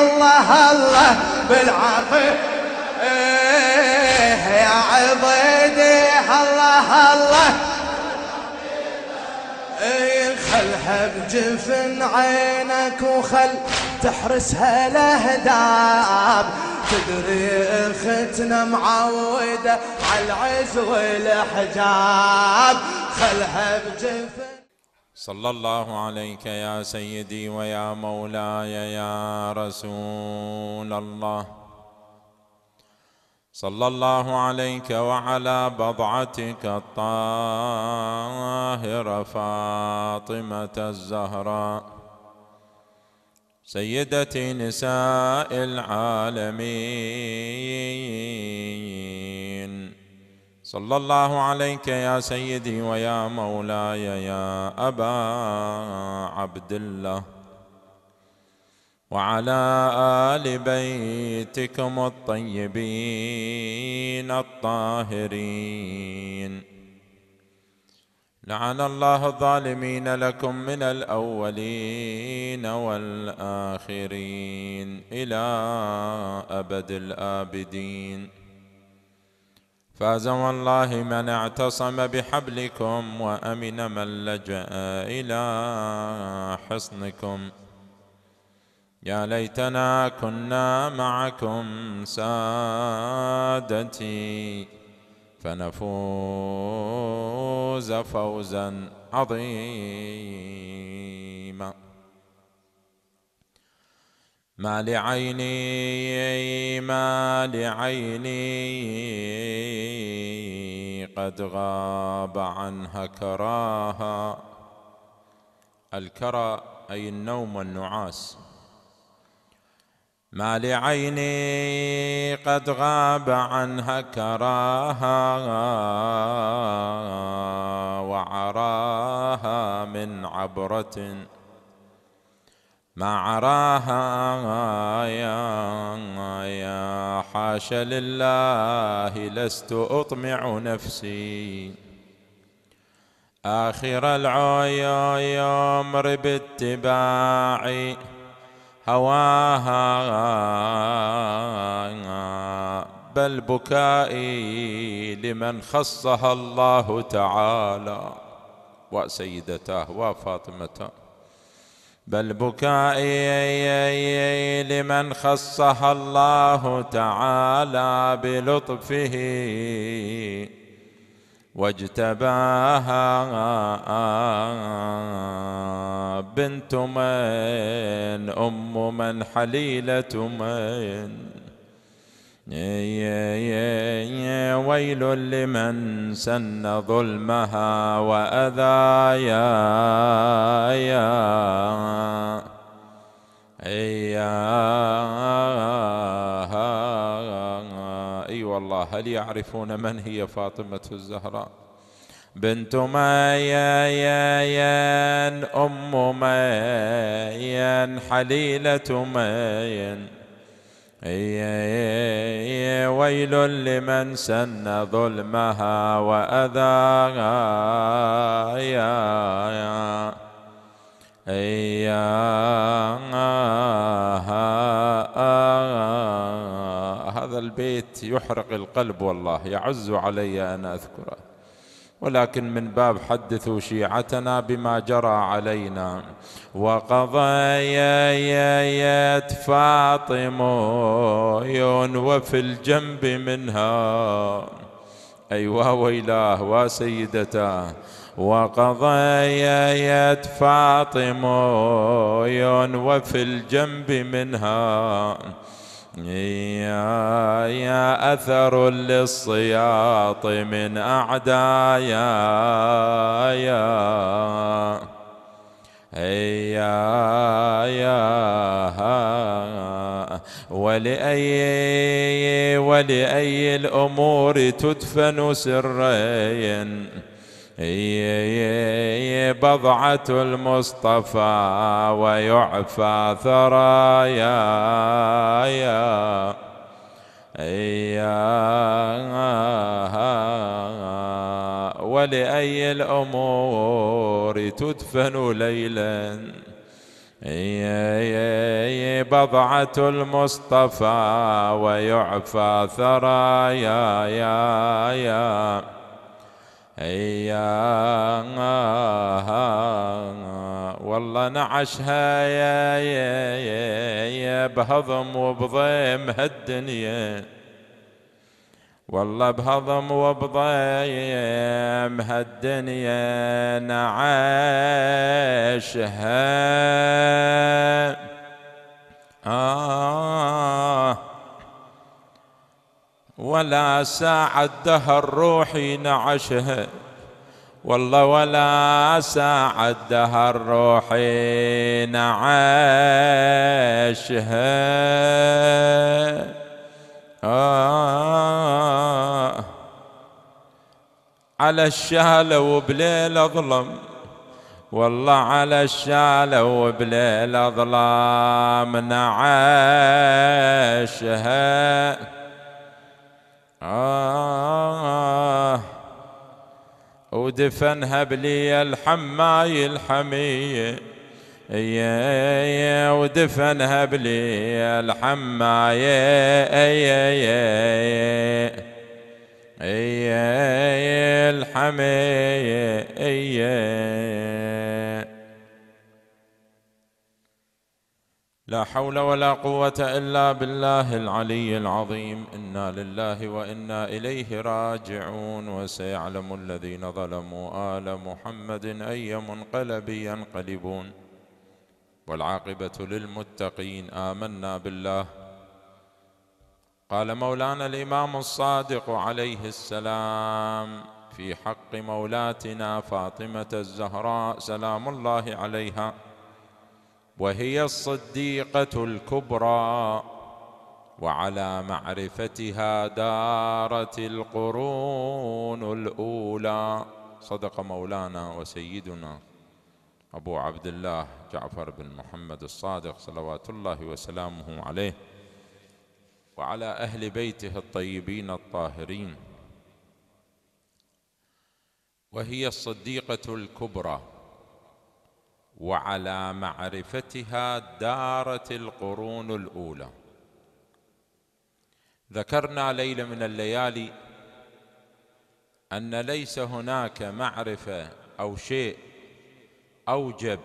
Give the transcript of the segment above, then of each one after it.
الله الله بالعافية إيه يا عبيدي الله الله إيه خلها بجفن عينك وخل تحرسها لهداب تدري اختنا معودة على العز والحجاب خلها بجفن صلى الله عليك يا سيدي ويا مولاي يا رسول الله صلى الله عليك وعلى بضعتك الطاهره فاطمه الزهراء سيده نساء العالمين صلى الله عليك يا سيدي ويا مولاي يا ابا عبد الله وعلى ال بيتكم الطيبين الطاهرين لعن الله الظالمين لكم من الاولين والاخرين الى ابد الابدين فاز والله من اعتصم بحبلكم وامن من لجا الى حصنكم يا ليتنا كنا معكم سادتي فنفوز فوزا عظيما ما لعيني ما لعيني قد غاب عنها كراها الكرى أي النوم والنعاس ما لعيني قد غاب عنها كراها وعراها من عبره مع راها يا, يا حاشا لله لست أطمع نفسي آخر العيوم باتباعي هواها بل بكائي لمن خصها الله تعالى وسيدته وفاطمته بل بكائي لمن خصها الله تعالى بلطفه واجتباها بنت من أم من حليلة من ويل لمن سن ظلمها وأذايا اي والله هل يعرفون من هي فاطمة الزهراء بنت مين أم مين حليلة مين ويل لمن سن ظلمها وأذاها هذا البيت يحرق القلب والله يعز علي أن أذكره ولكن من باب حدثوا شيعتنا بما جرى علينا وقضيت فاطم وفي الجنب منها أيوة ويلاه وسيدته وقضيت فاطم وفي الجنب منها يا أثر للصياط من أعدايا يا يا ولأي ولأي الأمور تدفن سرين بضعة المصطفى ويعفى ثرايا ولأي الأمور تدفن ليلا بضعة المصطفى ويعفى ثرايا والله نعشها يا يا يا يا بهضم وبضيم هالدنيا والله بهضم وبضيم هالدنيا نعشها آه ولا ساعة دهر روحي نعشها والله ولا ساعة دهر روحي نعشها آه على الشالة وبليل أظلم والله على الشالة وبليل أظلم نعشها آه ودفنها بلي الحماي الحمية يا إيه، إيه، ودفنها بلي الحماية إيه، الحمية لا حول ولا قوة إلا بالله العلي العظيم إنا لله وإنا إليه راجعون وسيعلم الذين ظلموا آل محمد أي منقلب ينقلبون والعاقبة للمتقين آمنا بالله قال مولانا الإمام الصادق عليه السلام في حق مولاتنا فاطمة الزهراء سلام الله عليها وهي الصديقه الكبرى وعلى معرفتها دارت القرون الاولى صدق مولانا وسيدنا ابو عبد الله جعفر بن محمد الصادق صلوات الله وسلامه عليه وعلى اهل بيته الطيبين الطاهرين وهي الصديقه الكبرى وعلى معرفتها دارت القرون الاولى ذكرنا ليله من الليالي ان ليس هناك معرفه او شيء اوجب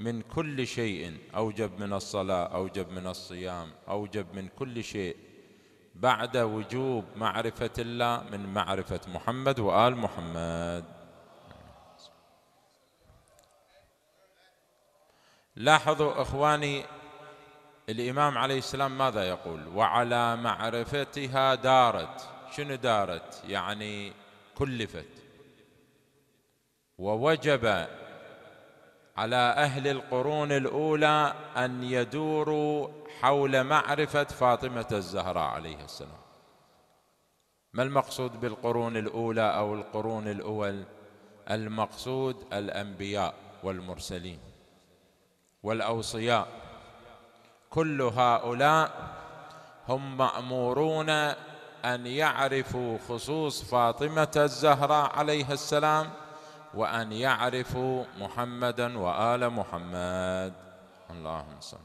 من كل شيء اوجب من الصلاه اوجب من الصيام اوجب من كل شيء بعد وجوب معرفه الله من معرفه محمد وال محمد لاحظوا اخواني الامام عليه السلام ماذا يقول وعلى معرفتها دارت شنو دارت يعني كلفت ووجب على اهل القرون الاولى ان يدوروا حول معرفه فاطمه الزهراء عليه السلام ما المقصود بالقرون الاولى او القرون الاول المقصود الانبياء والمرسلين والاوصياء كل هؤلاء هم مامورون ان يعرفوا خصوص فاطمه الزهراء عليها السلام وان يعرفوا محمدا وال محمد اللهم صل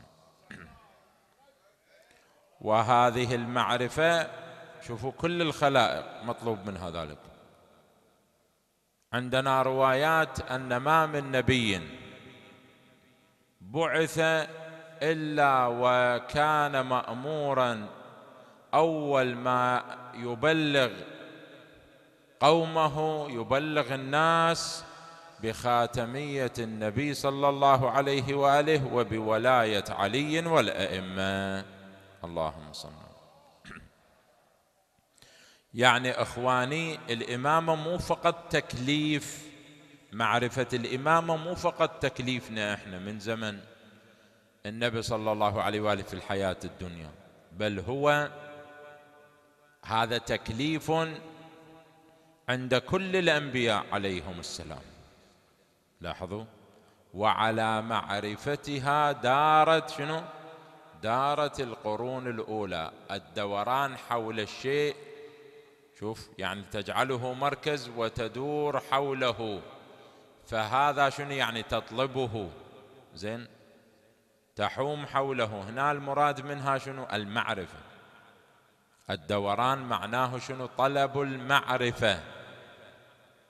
وهذه المعرفه شوفوا كل الخلائق مطلوب منها ذلك عندنا روايات ان ما من نبي بعث الا وكان مامورا اول ما يبلغ قومه يبلغ الناس بخاتميه النبي صلى الله عليه واله وبولايه علي والائمه اللهم صل يعني اخواني الامامه مو فقط تكليف معرفة الإمامة مو فقط تكليفنا إحنا من زمن النبي صلى الله عليه وآله في الحياة الدنيا بل هو هذا تكليف عند كل الأنبياء عليهم السلام لاحظوا وعلى معرفتها دارت شنو دارت القرون الأولى الدوران حول الشيء شوف يعني تجعله مركز وتدور حوله فهذا شنو يعني تطلبه زين تحوم حوله هنا المراد منها شنو المعرفة الدوران معناه شنو طلب المعرفة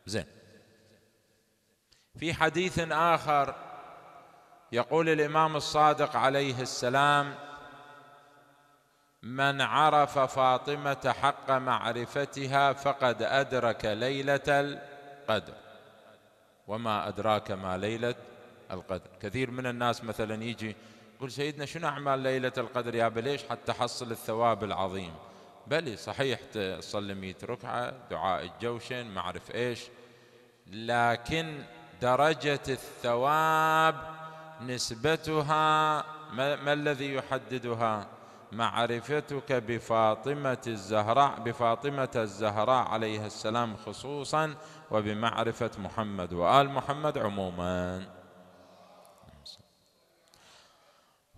زين في حديث آخر يقول الإمام الصادق عليه السلام من عرف فاطمة حق معرفتها فقد أدرك ليلة القدر وما أدراك ما ليلة القدر كثير من الناس مثلا يجي يقول سيدنا شنو أعمال ليلة القدر يا ليش حتى حصل الثواب العظيم بلي صحيح تصلي 100 ركعة دعاء الجوشن ما أعرف إيش لكن درجة الثواب نسبتها ما, ما الذي يحددها؟ معرفتك بفاطمة الزهراء بفاطمة الزهراء عليها السلام خصوصا وبمعرفة محمد وآل محمد عموما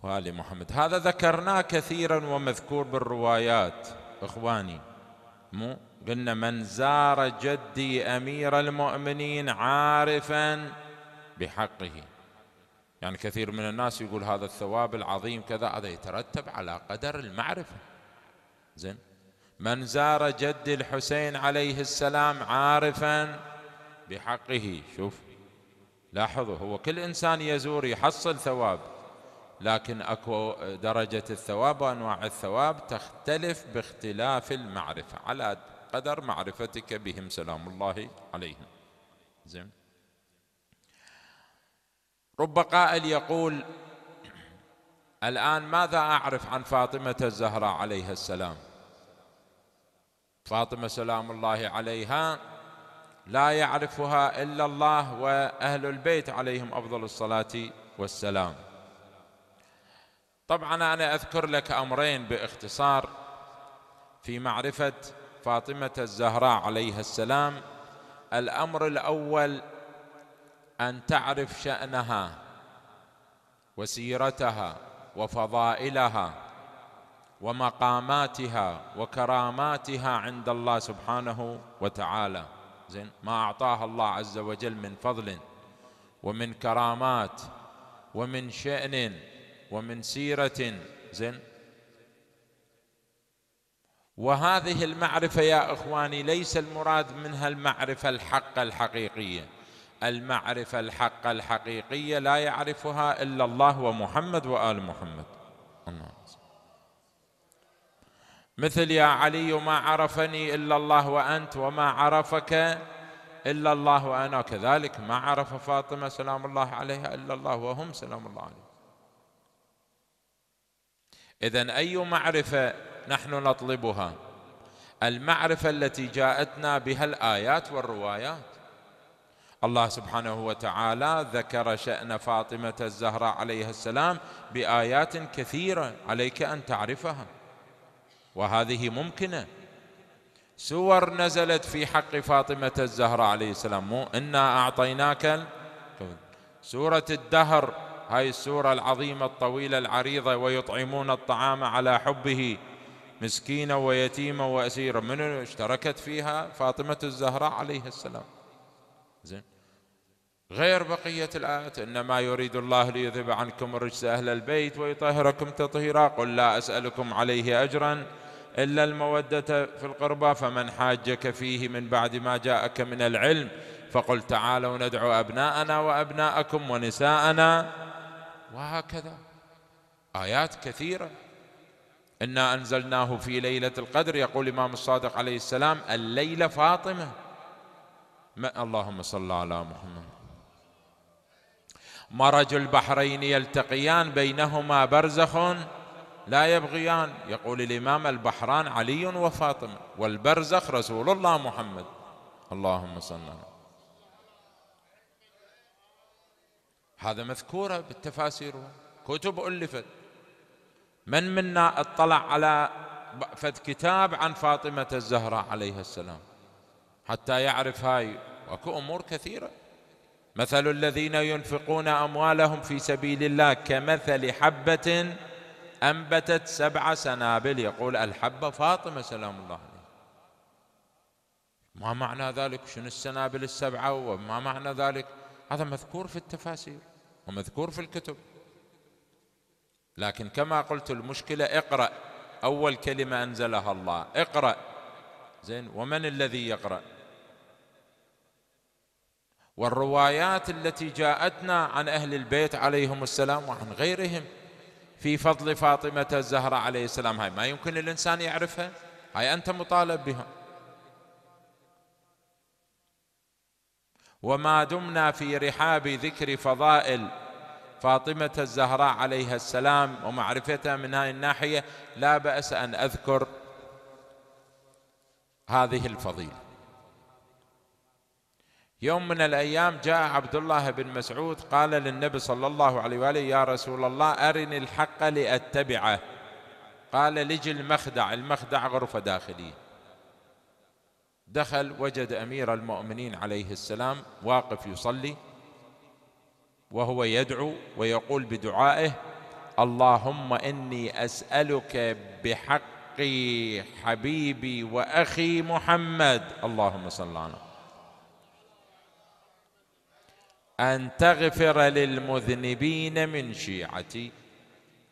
وآل محمد هذا ذكرناه كثيرا ومذكور بالروايات إخواني مو قلنا من زار جدي أمير المؤمنين عارفا بحقه يعني كثير من الناس يقول هذا الثواب العظيم كذا هذا يترتب على قدر المعرفة زين من زار جد الحسين عليه السلام عارفا بحقه شوف لاحظوا هو كل إنسان يزور يحصل ثواب لكن أكو درجة الثواب وأنواع الثواب تختلف باختلاف المعرفة على قدر معرفتك بهم سلام الله عليهم زين رب قائل يقول الآن ماذا أعرف عن فاطمة الزهراء عليها السلام فاطمة سلام الله عليها لا يعرفها إلا الله وأهل البيت عليهم أفضل الصلاة والسلام طبعا أنا أذكر لك أمرين باختصار في معرفة فاطمة الزهراء عليها السلام الأمر الأول ان تعرف شانها وسيرتها وفضائلها ومقاماتها وكراماتها عند الله سبحانه وتعالى زين ما اعطاها الله عز وجل من فضل ومن كرامات ومن شان ومن سيره زين وهذه المعرفه يا اخواني ليس المراد منها المعرفه الحقه الحقيقيه المعرفة الحقة الحقيقية لا يعرفها إلا الله ومحمد وآل محمد مثل يا علي ما عرفني إلا الله وأنت وما عرفك إلا الله وأنا كذلك ما عرف فاطمة سلام الله عليها إلا الله وهم سلام الله عليهم إذا أي معرفة نحن نطلبها المعرفة التي جاءتنا بها الآيات والروايات الله سبحانه وتعالى ذكر شأن فاطمة الزهراء عليها السلام بآيات كثيرة عليك أن تعرفها وهذه ممكنة سور نزلت في حق فاطمة الزهراء عليه السلام مو إنا أعطيناك سورة الدهر هاي السورة العظيمة الطويلة العريضة ويطعمون الطعام على حبه مسكينا ويتيما وأسيرا من اشتركت فيها فاطمة الزهراء عليه السلام غير بقية الآيات إنما يريد الله ليذهب عنكم الرجس أهل البيت ويطهركم تطهيرا قل لا أسألكم عليه أجرا إلا المودة في القربى فمن حاجك فيه من بعد ما جاءك من العلم فقل تعالوا ندعو أبناءنا وأبناءكم ونساءنا وهكذا آيات كثيرة إنا أنزلناه في ليلة القدر يقول الإمام الصادق عليه السلام الليلة فاطمة اللهم صل على محمد مرج البحرين يلتقيان بينهما برزخ لا يبغيان يقول الإمام البحران علي وفاطمة والبرزخ رسول الله محمد اللهم صل على هذا مذكورة بالتفاسير كتب ألفت من منا اطلع على فد كتاب عن فاطمة الزهراء عليها السلام حتى يعرف هاي واكو أمور كثيرة مثل الذين ينفقون اموالهم في سبيل الله كمثل حبه انبتت سبع سنابل يقول الحبه فاطمه سلام الله عليه ما معنى ذلك شنو السنابل السبعه وما معنى ذلك هذا مذكور في التفاسير ومذكور في الكتب لكن كما قلت المشكله اقرا اول كلمه انزلها الله اقرا زين ومن الذي يقرأ والروايات التي جاءتنا عن أهل البيت عليهم السلام وعن غيرهم في فضل فاطمة الزهراء عليه السلام هاي ما يمكن الإنسان يعرفها هاي أنت مطالب بها وما دمنا في رحاب ذكر فضائل فاطمة الزهراء عليها السلام ومعرفتها من هذه الناحية لا بأس أن أذكر هذه الفضيلة يوم من الأيام جاء عبد الله بن مسعود قال للنبي صلى الله عليه وآله يا رسول الله أرني الحق لأتبعه قال لج المخدع المخدع غرفة داخلية دخل وجد أمير المؤمنين عليه السلام واقف يصلي وهو يدعو ويقول بدعائه اللهم إني أسألك بحق حبيبي وأخي محمد اللهم صل على محمد أن تغفر للمذنبين من شيعتي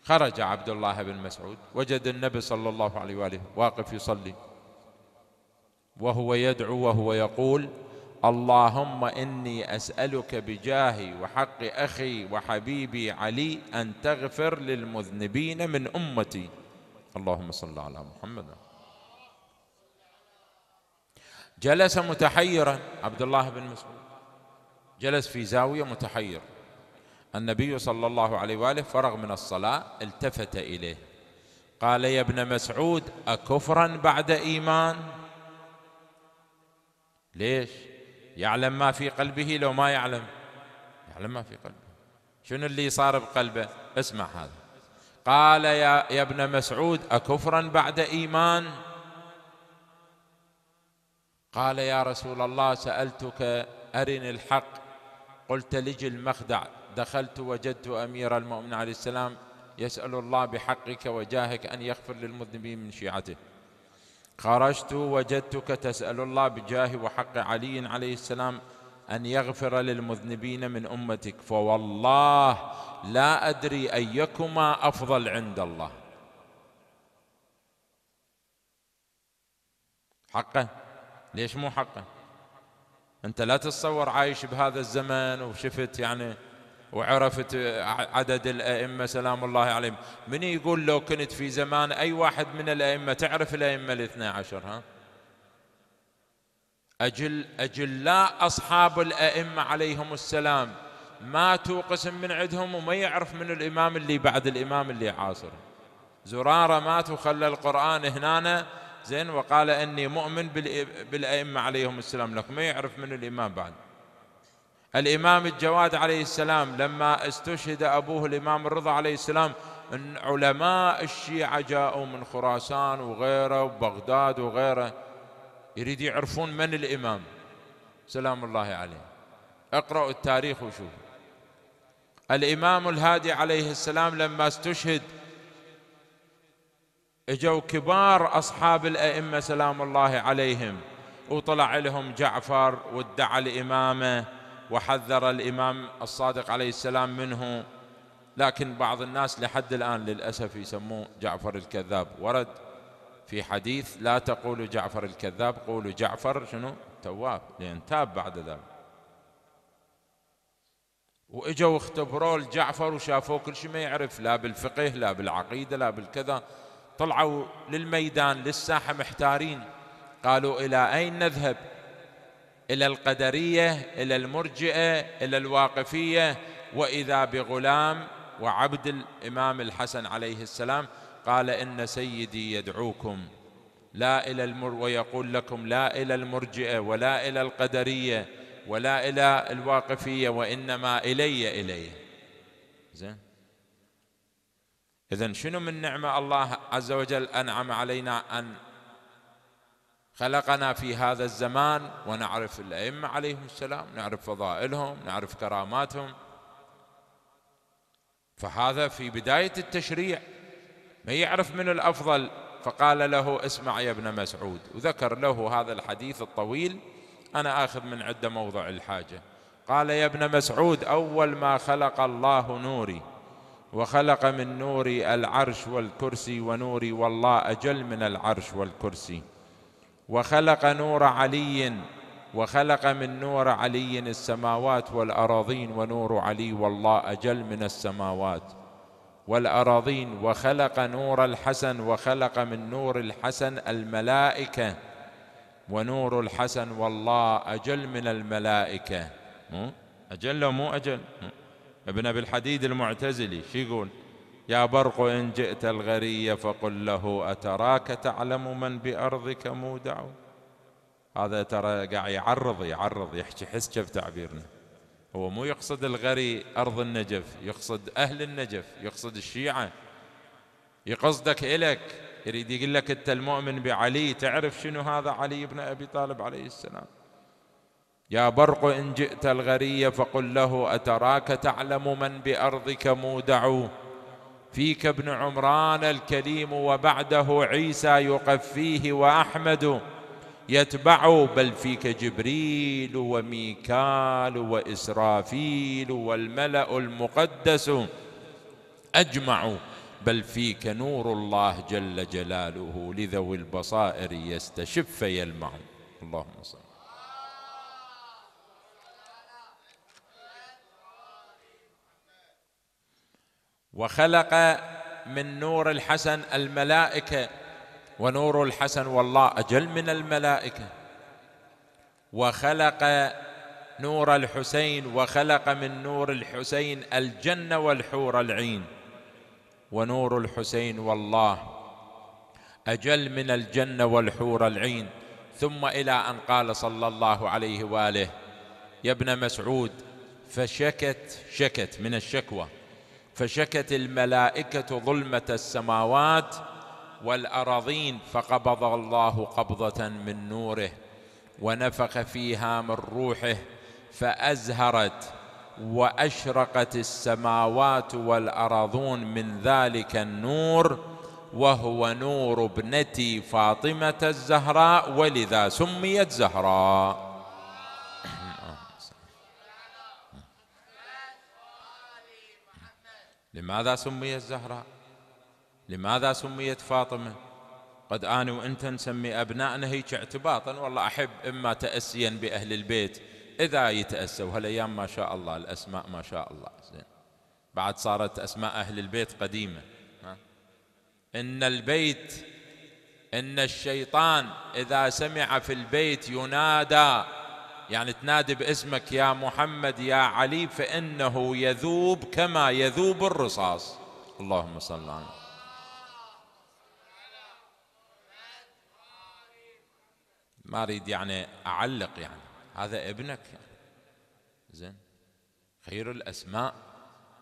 خرج عبد الله بن مسعود وجد النبي صلى الله عليه وآله واقف يصلي وهو يدعو وهو يقول اللهم إني أسألك بجاهي وحق أخي وحبيبي علي أن تغفر للمذنبين من أمتي اللهم صل على محمد جلس متحيرا عبد الله بن مسعود جلس في زاوية متحير النبي صلى الله عليه وآله فرغ من الصلاة التفت إليه قال يا ابن مسعود أكفرا بعد إيمان ليش يعلم ما في قلبه لو ما يعلم يعلم ما في قلبه شنو اللي صار بقلبه اسمع هذا قال يا, يا ابن مسعود أكفرا بعد إيمان قال يا رسول الله سألتك أرني الحق قلت لج المخدع دخلت وجدت أمير المؤمن عليه السلام يسأل الله بحقك وجاهك أن يغفر للمذنبين من شيعته خرجت وجدتك تسأل الله بجاه وحق علي عليه السلام أن يغفر للمذنبين من أمتك فوالله لا أدري أيكما أفضل عند الله حقه ليش مو حقه انت لا تتصور عايش بهذا الزمن وشفت يعني وعرفت عدد الائمه سلام الله عليهم، من يقول لو كنت في زمان اي واحد من الائمه تعرف الائمه الاثنى عشر ها؟ أجل أجلاء أصحاب الأئمة عليهم السلام ماتوا قسم من عندهم وما يعرف من الإمام اللي بعد الإمام اللي عاصر زرارة مات وخلى القرآن هنا زين وقال اني مؤمن بالائمه عليهم السلام لكن ما يعرف من الامام بعد الامام الجواد عليه السلام لما استشهد ابوه الامام الرضا عليه السلام ان علماء الشيعه جاءوا من خراسان وغيره وبغداد وغيره يريد يعرفون من الامام سلام الله عليه اقرأوا التاريخ وشوفوا الامام الهادي عليه السلام لما استشهد اجوا كبار اصحاب الائمه سلام الله عليهم وطلع لهم جعفر وادعى الامامه وحذر الامام الصادق عليه السلام منه لكن بعض الناس لحد الان للاسف يسموه جعفر الكذاب ورد في حديث لا تقولوا جعفر الكذاب قولوا جعفر شنو تواب لان تاب بعد ذلك واجوا اختبروه لجعفر وشافوه كل شيء ما يعرف لا بالفقه لا بالعقيده لا بالكذا طلعوا للميدان للساحة محتارين قالوا إلى أين نذهب إلى القدرية إلى المرجئة إلى الواقفية وإذا بغلام وعبد الإمام الحسن عليه السلام قال إن سيدي يدعوكم لا إلى المر ويقول لكم لا إلى المرجئة ولا إلى القدرية ولا إلى الواقفية وإنما إلي إلي زين إذا شنو من نعمة الله عز وجل أنعم علينا أن خلقنا في هذا الزمان ونعرف الأئمة عليهم السلام نعرف فضائلهم نعرف كراماتهم فهذا في بداية التشريع ما يعرف من الأفضل فقال له اسمع يا ابن مسعود وذكر له هذا الحديث الطويل أنا آخذ من عدة موضع الحاجة قال يا ابن مسعود أول ما خلق الله نوري وخلق من نوري العرش والكرسي ونوري والله أجل من العرش والكرسي وخلق نور علي وخلق من نور علي السماوات والأراضين ونور علي والله أجل من السماوات والأراضين وخلق نور الحسن وخلق من نور الحسن الملائكة ونور الحسن والله أجل من الملائكة مو أجل لو مو أجل مو ابن أبي الحديد المعتزلي شو يقول يا برق إن جئت الغري فقل له أتراك تعلم من بأرضك مودع هذا ترى قاعد يعرض يعرض يحكي حسكه في تعبيرنا هو مو يقصد الغري أرض النجف يقصد أهل النجف يقصد الشيعة يقصدك إلك يريد يقول لك أنت المؤمن بعلي تعرف شنو هذا علي بن أبي طالب عليه السلام يا برق إن جئت الغري فقل له أتراك تعلم من بأرضك مودع فيك ابن عمران الكليم وبعده عيسى يقفيه وأحمد يتبع بل فيك جبريل وميكال وإسرافيل والملأ المقدس أجمع بل فيك نور الله جل جلاله لذوي البصائر يستشف يلمع اللهم صل وخلق من نور الحسن الملائكه ونور الحسن والله اجل من الملائكه وخلق نور الحسين وخلق من نور الحسين الجنه والحور العين ونور الحسين والله اجل من الجنه والحور العين ثم الى ان قال صلى الله عليه واله يا ابن مسعود فشكت شكت من الشكوى فشكت الملائكه ظلمه السماوات والأراضين فقبض الله قبضة من نوره ونفخ فيها من روحه فأزهرت وأشرقت السماوات والأراضون من ذلك النور وهو نور ابنتي فاطمة الزهراء ولذا سميت زهراء لماذا سميت زهراء لماذا سميت فاطمة قد أنا وأنت نسمي أبنائنا هيك اعتباطا والله أحب إما تأسيا بأهل البيت إذا يتأسوا هالأيام ما شاء الله الأسماء ما شاء الله زين بعد صارت أسماء أهل البيت قديمة ها؟ إن البيت إن الشيطان إذا سمع في البيت ينادى يعني تنادي باسمك يا محمد يا علي فإنه يذوب كما يذوب الرصاص اللهم صل على ما اريد يعني اعلق يعني هذا ابنك يعني. زين خير الاسماء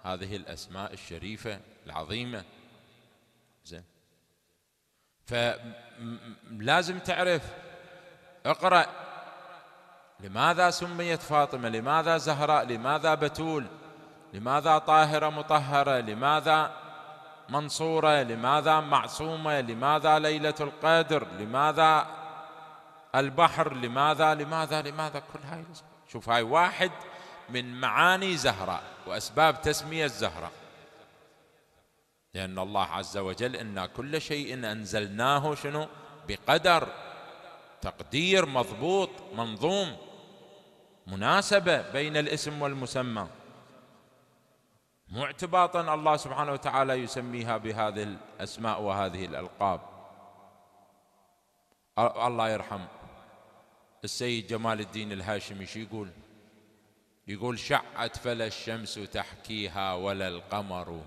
هذه الاسماء الشريفه العظيمه زين فلازم تعرف اقرا لماذا سميت فاطمة لماذا زهراء لماذا بتول لماذا طاهرة مطهرة لماذا منصورة لماذا معصومة لماذا ليلة القدر لماذا البحر لماذا لماذا لماذا كل هاي شوف هاي واحد من معاني زهراء وأسباب تسمية زهراء لأن الله عز وجل إنا كل شيء أنزلناه شنو بقدر تقدير مضبوط منظوم مناسبه بين الاسم والمسمى مو اعتباطا الله سبحانه وتعالى يسميها بهذه الاسماء وهذه الالقاب الله يرحم السيد جمال الدين الهاشمي شو يقول؟ يقول شعت فلا الشمس تحكيها ولا القمر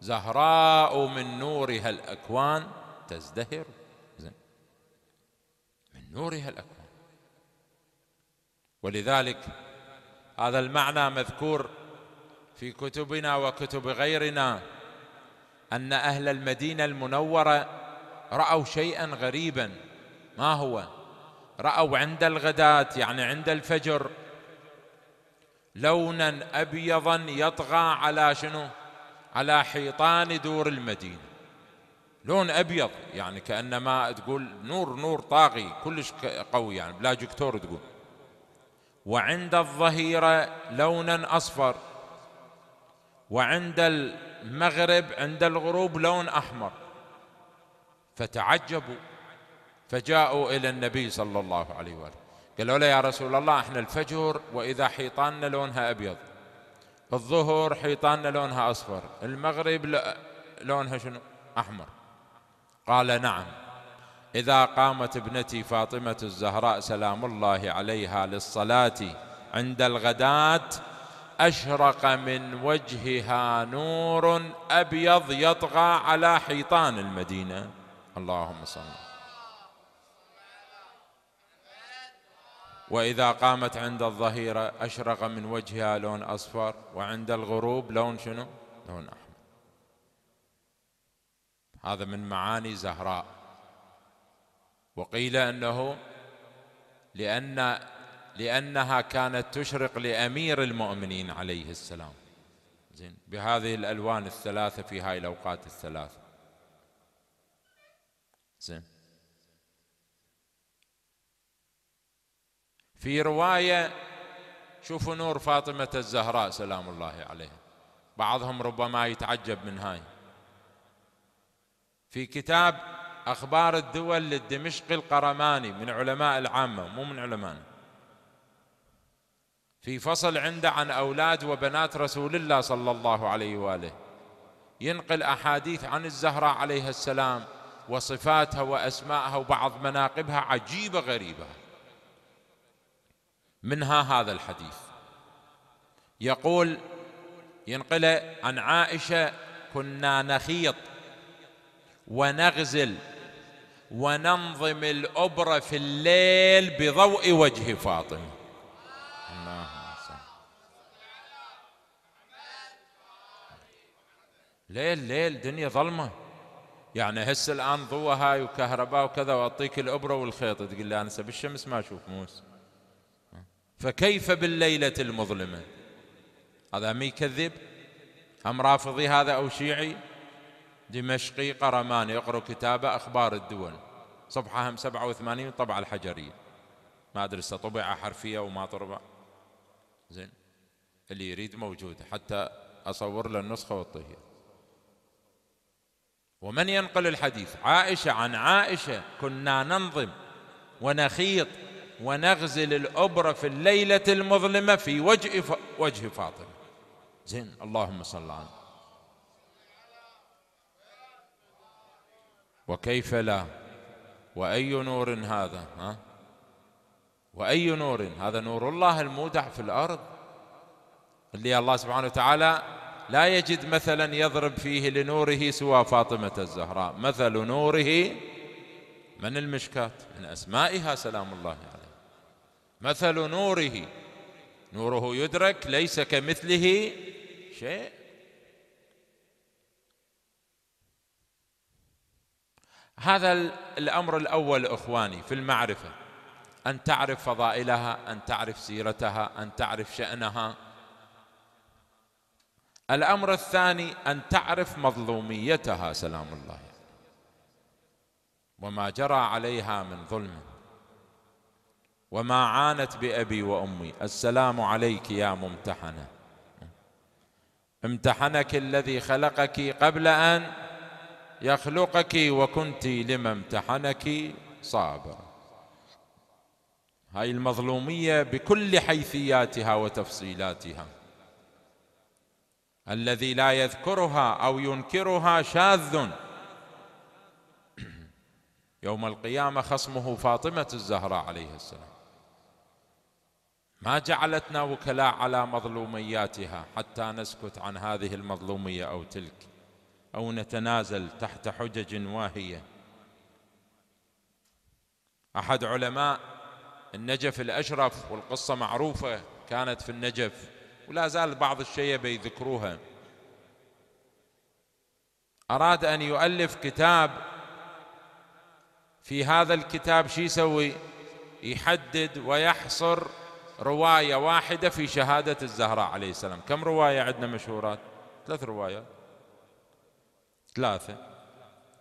زهراء من نورها الاكوان تزدهر من نورها الاكوان ولذلك هذا المعنى مذكور في كتبنا وكتب غيرنا ان اهل المدينه المنوره راوا شيئا غريبا ما هو راوا عند الغداه يعني عند الفجر لونا ابيضا يطغى على شنو على حيطان دور المدينه لون ابيض يعني كانما تقول نور نور طاغي كلش قوي يعني بلا جكتور تقول وعند الظهيرة لونا أصفر وعند المغرب عند الغروب لون أحمر فتعجبوا فجاءوا إلى النبي صلى الله عليه وآله قالوا له يا رسول الله احنا الفجر وإذا حيطاننا لونها أبيض الظهر حيطاننا لونها أصفر المغرب لونها شنو أحمر قال نعم إذا قامت ابنتي فاطمة الزهراء سلام الله عليها للصلاة عند الغداة أشرق من وجهها نور أبيض يطغى على حيطان المدينة اللهم صل وإذا قامت عند الظهيرة أشرق من وجهها لون أصفر وعند الغروب لون شنو؟ لون أحمر هذا من معاني زهراء وقيل انه لان لانها كانت تشرق لامير المؤمنين عليه السلام زين بهذه الالوان الثلاثه في هاي الاوقات الثلاثه زين في روايه شوفوا نور فاطمه الزهراء سلام الله عليها بعضهم ربما يتعجب من هاي في كتاب أخبار الدول للدمشقي القرماني من علماء العامة مو من علمائنا في فصل عنده عن أولاد وبنات رسول الله صلى الله عليه وآله ينقل أحاديث عن الزهراء عليها السلام وصفاتها وأسماءها وبعض مناقبها عجيبة غريبة منها هذا الحديث يقول ينقل عن عائشة كنا نخيط ونغزل وننظم الأبرة في الليل بضوء وجه فاطمة الله ليل ليل دنيا ظلمة يعني هسه الآن ضوء هاي وكهرباء وكذا وأعطيك الأبرة والخيط تقول لي أنا بالشمس ما أشوف موس فكيف بالليلة المظلمة هذا مي كذب هم رافضي هذا أو شيعي دمشقي قرماني اقرأ كتابه أخبار الدول صفحة 87 طبعة الحجرية ما أدري طبعة حرفية وما طبع زين اللي يريد موجود حتى أصور له النسخة والطهير ومن ينقل الحديث عائشة عن عائشة كنا ننظم ونخيط ونغزل الأبرة في الليلة المظلمة في وجه وجه فاطمة زين اللهم صل على وكيف لا وأي نور هذا ها؟ وأي نور هذا نور الله المودع في الأرض اللي الله سبحانه وتعالى لا يجد مثلا يضرب فيه لنوره سوى فاطمة الزهراء مثل نوره من المشكاة من أسمائها سلام الله عليه مثل نوره نوره يدرك ليس كمثله شيء هذا الأمر الأول إخواني في المعرفة أن تعرف فضائلها أن تعرف سيرتها أن تعرف شأنها الأمر الثاني أن تعرف مظلوميتها سلام الله وما جرى عليها من ظلم وما عانت بأبي وأمي السلام عليك يا ممتحنة امتحنك الذي خلقك قبل أن يخلقك وكنت لما امتحنك صابرا هاي المظلومية بكل حيثياتها وتفصيلاتها الذي لا يذكرها أو ينكرها شاذ يوم القيامة خصمه فاطمة الزهراء عليه السلام ما جعلتنا وكلاء على مظلومياتها حتى نسكت عن هذه المظلومية أو تلك او نتنازل تحت حجج واهيه احد علماء النجف الاشرف والقصه معروفه كانت في النجف ولا زال بعض الشيء يذكروها اراد ان يؤلف كتاب في هذا الكتاب شو يسوي يحدد ويحصر روايه واحده في شهاده الزهراء عليه السلام كم روايه عندنا مشهورات ثلاث روايات ثلاثة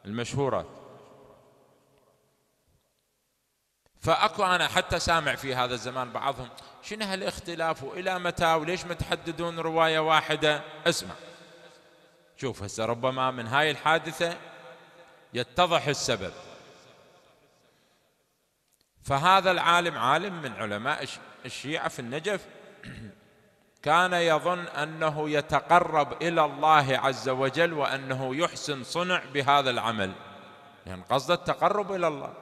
المشهورات فاكو انا حتى سامع في هذا الزمان بعضهم شنو هالاختلاف والى متى وليش ما تحددون روايه واحده اسمع شوف هسه ربما من هاي الحادثه يتضح السبب فهذا العالم عالم من علماء الشيعه في النجف كان يظن انه يتقرب الى الله عز وجل وانه يحسن صنع بهذا العمل لان يعني قصد التقرب الى الله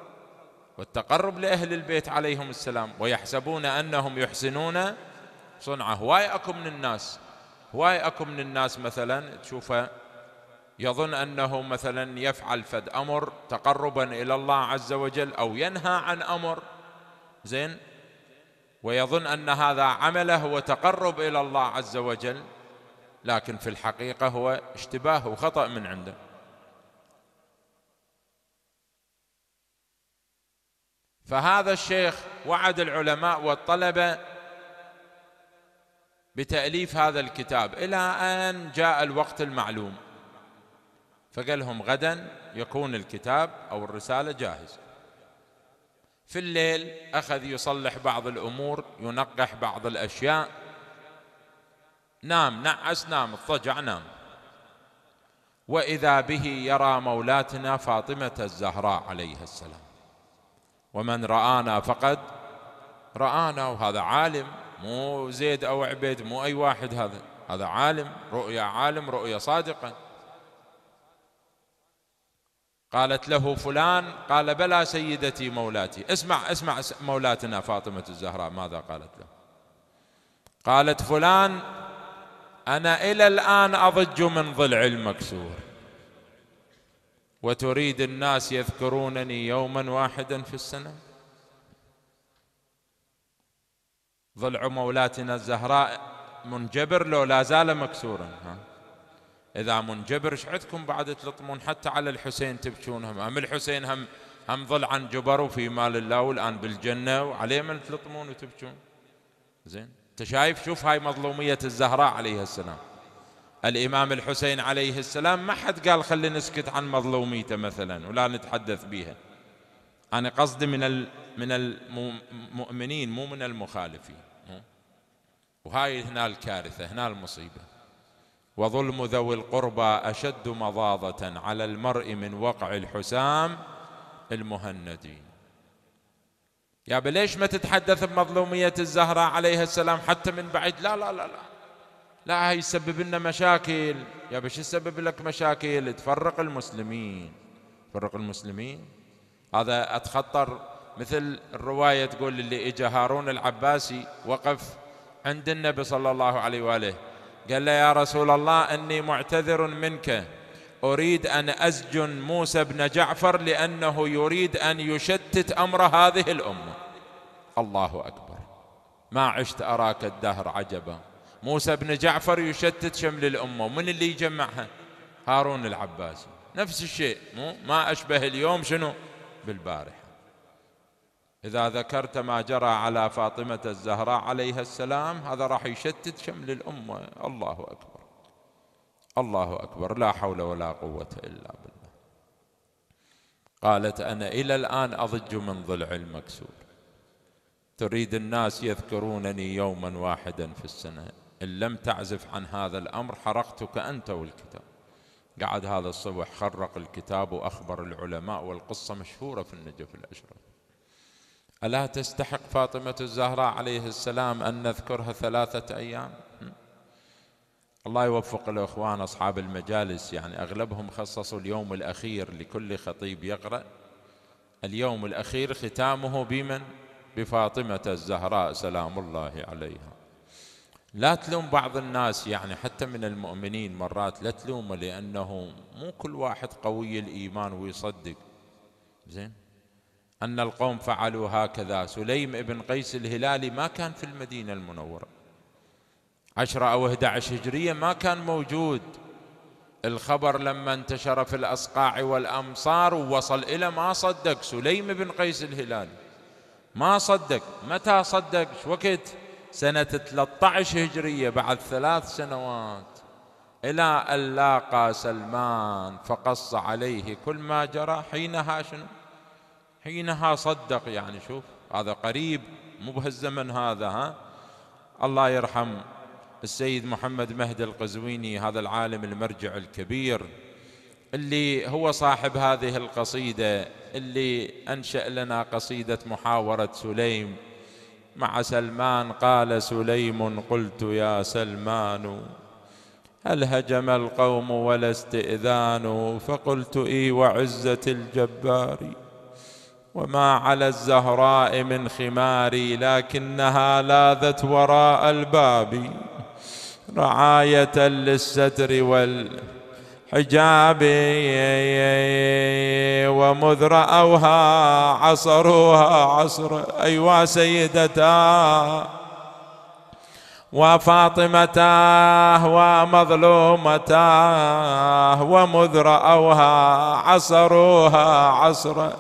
والتقرب لاهل البيت عليهم السلام ويحسبون انهم يحسنون صنعه هواي اكو من الناس هواي اكو من الناس مثلا تشوفه يظن انه مثلا يفعل فد امر تقربا الى الله عز وجل او ينهى عن امر زين ويظن ان هذا عمله هو تقرب الى الله عز وجل لكن في الحقيقه هو اشتباه وخطا من عنده فهذا الشيخ وعد العلماء والطلبه بتاليف هذا الكتاب الى ان جاء الوقت المعلوم فقال لهم غدا يكون الكتاب او الرساله جاهزه في الليل أخذ يصلح بعض الأمور ينقح بعض الأشياء نام نعس نام اضطجع نام وإذا به يرى مولاتنا فاطمة الزهراء عليها السلام ومن رآنا فقد رآنا وهذا عالم مو زيد أو عبيد مو أي واحد هذا هذا عالم رؤيا عالم رؤيا صادقة قالت له فلان قال بلى سيدتي مولاتي اسمع اسمع مولاتنا فاطمة الزهراء ماذا قالت له قالت فلان أنا إلى الآن أضج من ضلع المكسور وتريد الناس يذكرونني يوما واحدا في السنة ضلع مولاتنا الزهراء منجبر لو لا زال مكسورا ها إذا منجبر ايش عندكم بعد تلطمون حتى على الحسين تبكون هم الحسين هم هم ظل عن جبر وفي مال الله والآن بالجنة وعليه من تلطمون وتبكون زين أنت شايف شوف هاي مظلومية الزهراء عليها السلام الإمام الحسين عليه السلام ما حد قال خلي نسكت عن مظلوميته مثلا ولا نتحدث بها أنا قصدي من من المؤمنين مو من المخالفين وهاي هنا الكارثة هنا المصيبة وظلم ذوي القربى اشد مضاضه على المرء من وقع الحسام المهند يا ليش ما تتحدث بمظلوميه الزهراء عليها السلام حتى من بعيد لا لا لا لا لا هي تسبب لنا مشاكل يا شو تسبب لك مشاكل تفرق المسلمين تفرق المسلمين هذا اتخطر مثل الروايه تقول اللي اجى هارون العباسي وقف عند النبي صلى الله عليه واله قال له يا رسول الله اني معتذر منك اريد ان اسجن موسى بن جعفر لانه يريد ان يشتت امر هذه الامه الله اكبر ما عشت اراك الدهر عجبا موسى بن جعفر يشتت شمل الامه ومن اللي يجمعها هارون العباسي نفس الشيء مو ما اشبه اليوم شنو بالبارحه إذا ذكرت ما جرى على فاطمة الزهراء عليها السلام هذا راح يشتت شمل الأمة الله أكبر الله أكبر لا حول ولا قوة إلا بالله قالت أنا إلى الآن أضج من ضلع المكسور تريد الناس يذكرونني يوما واحدا في السنة إن لم تعزف عن هذا الأمر حرقتك أنت والكتاب قعد هذا الصبح خرق الكتاب وأخبر العلماء والقصة مشهورة في النجف الأشرف ألا تستحق فاطمة الزهراء عليه السلام أن نذكرها ثلاثة أيام الله يوفق الإخوان أصحاب المجالس يعني أغلبهم خصصوا اليوم الأخير لكل خطيب يقرأ اليوم الأخير ختامه بمن؟ بفاطمة الزهراء سلام الله عليها لا تلوم بعض الناس يعني حتى من المؤمنين مرات لا تلومه لأنه مو كل واحد قوي الإيمان ويصدق زين أن القوم فعلوا هكذا سليم بن قيس الهلالي ما كان في المدينة المنورة عشرة أو 11 هجرية ما كان موجود الخبر لما انتشر في الأصقاع والأمصار ووصل إلى ما صدق سليم بن قيس الهلالي ما صدق متى صدق وقت سنة 13 هجرية بعد ثلاث سنوات إلى أن لاقى سلمان فقص عليه كل ما جرى حينها شنو حينها صدق يعني شوف هذا قريب مو بهالزمن هذا ها الله يرحم السيد محمد مهدي القزويني هذا العالم المرجع الكبير اللي هو صاحب هذه القصيدة اللي أنشأ لنا قصيدة محاورة سليم مع سلمان قال سليم قلت يا سلمان هل هجم القوم ولا استئذان فقلت إي وعزة الجبار وما على الزهراء من خماري لكنها لاذت وراء الباب رعاية للستر والحجاب ومذ رأوها عصروها عصر أيوا سيدتا وفاطمتاه ومظلومتاه ومذ رأوها عصروها عصرا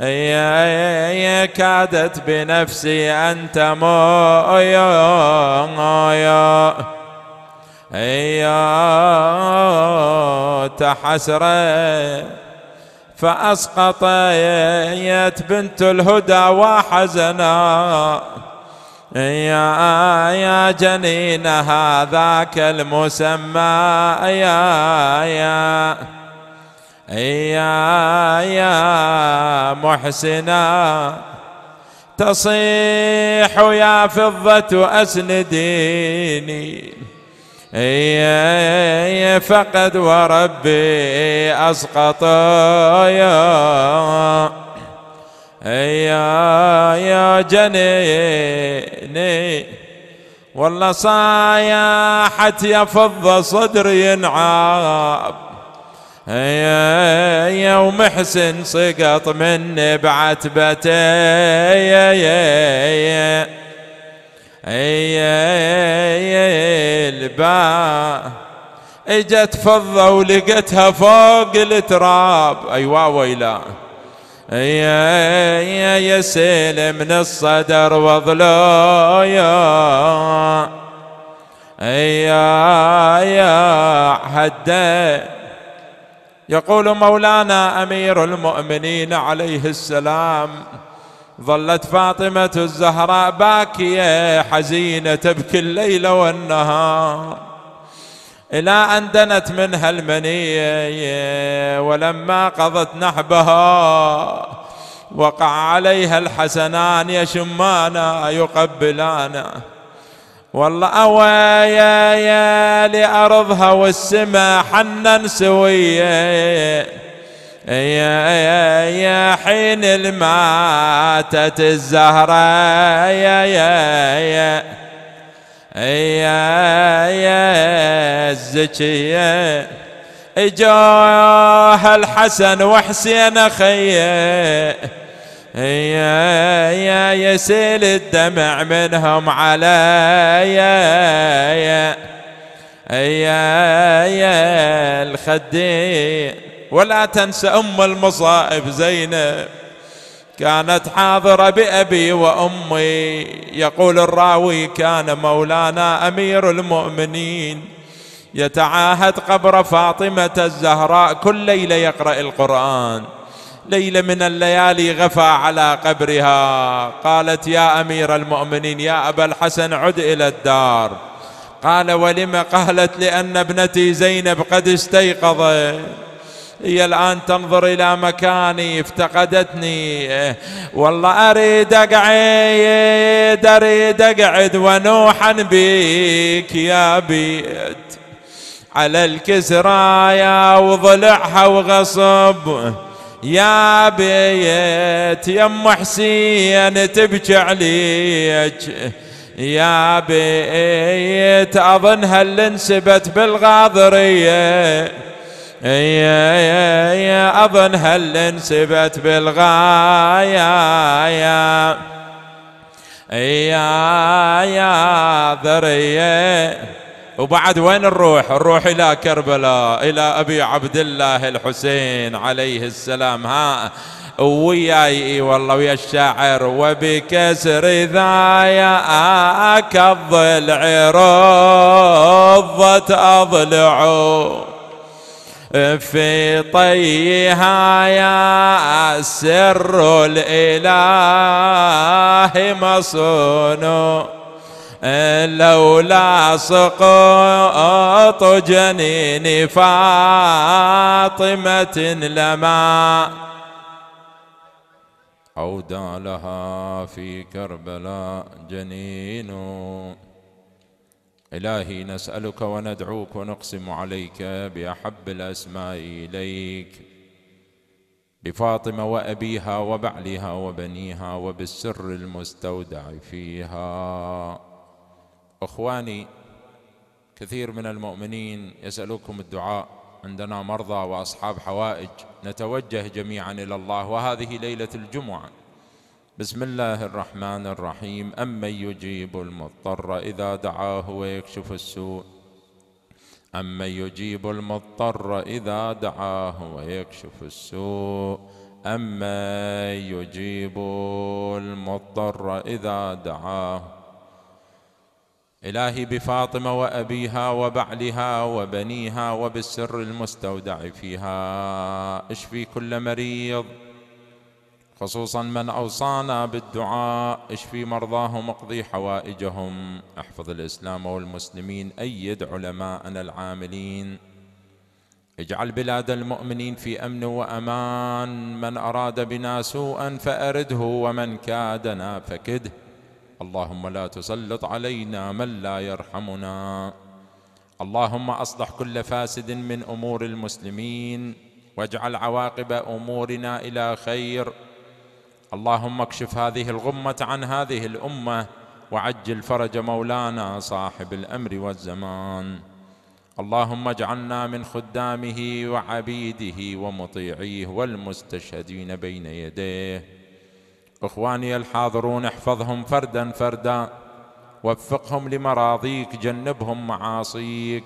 كادت بنفسي أن تموت تحسر حسرة فأسقطت بنت الهدى وحزنا يا يا جنين هذاك المسمى يا يا يا يا محسنا تصيح يا فضة أسنديني فقد وربي أسقط يا يا يا جنيني والله صايحت يا فضة صدري ينعاب يا يوم حسن سقط من بعتبته يا يا يا الباء اجت فضة ولقتها فوق التراب ايوا ويلا يا يا يا سلم من الصدر وضلويا يا يا حدا يقول مولانا امير المؤمنين عليه السلام ظلت فاطمه الزهراء باكيه حزينه تبكي الليل والنهار الى ان دنت منها المنيه ولما قضت نحبها وقع عليها الحسنان يشمانا يقبلانا والله اوايا يا لارضها والسما حنا سويه يا يا يا حين الماتت الزهرة يا يا يا يا يا الزكية جاه الحسن وحسين خيه يا يا يسيل الدمع منهم علي يا يا يا الخدين ولا تنسى أم المصائب زينب كانت حاضرة بأبي وأمي يقول الراوي كان مولانا أمير المؤمنين يتعاهد قبر فاطمة الزهراء كل ليلة يقرأ القرآن ليلة من الليالي غفى على قبرها قالت يا أمير المؤمنين يا أبا الحسن عد إلى الدار قال ولم قالت لأن ابنتي زينب قد استيقظت هي الآن تنظر إلى مكاني افتقدتني والله أريد أقعد أريد أقعد ونوحا بيك يا بيت على الكسرايا وضلعها وغصب يا بيت يم حسين تبكي عليك يا بيت اظن هل انسبت بالغاضريه يا اظن هل انسبت بالغايا يا يا يا ذريه وبعد وين نروح نروح إلى كربلاء إلى أبي عبد الله الحسين عليه السلام ها وياي والله ويا الشاعر وبكسر ذاياك الضلع رضت اضلع في طيها يا سر الإله مصنوع لولا سقوط جنين فاطمة لما أودع لها في كربلاء جنين إلهي نسألك وندعوك ونقسم عليك بأحب الأسماء إليك بفاطمة وأبيها وبعلها وبنيها وبالسر المستودع فيها اخواني كثير من المؤمنين يسالوكم الدعاء عندنا مرضى واصحاب حوائج نتوجه جميعا الى الله وهذه ليله الجمعه بسم الله الرحمن الرحيم امن يجيب المضطر اذا دعاه ويكشف السوء امن يجيب المضطر اذا دعاه ويكشف السوء امن يجيب المضطر اذا دعاه إلهي بفاطمة وأبيها وبعلها وبنيها وبالسر المستودع فيها اشفي كل مريض خصوصا من أوصانا بالدعاء اشفي مرضاهم اقضي حوائجهم احفظ الإسلام والمسلمين أيد علماءنا العاملين اجعل بلاد المؤمنين في أمن وأمان من أراد بنا سوءا فأرده ومن كادنا فكده اللهم لا تسلط علينا من لا يرحمنا اللهم اصلح كل فاسد من امور المسلمين واجعل عواقب امورنا الى خير اللهم اكشف هذه الغمه عن هذه الامه وعجل فرج مولانا صاحب الامر والزمان اللهم اجعلنا من خدامه وعبيده ومطيعيه والمستشهدين بين يديه إخواني الحاضرون احفظهم فردا فردا وفقهم لمراضيك جنبهم معاصيك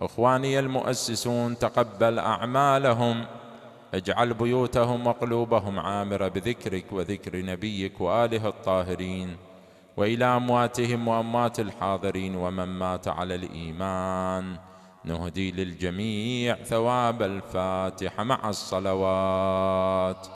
إخواني المؤسسون تقبل أعمالهم اجعل بيوتهم وقلوبهم عامرة بذكرك وذكر نبيك وآله الطاهرين وإلى أمواتهم وأموات الحاضرين ومن مات على الإيمان نهدي للجميع ثواب الفاتحة مع الصلوات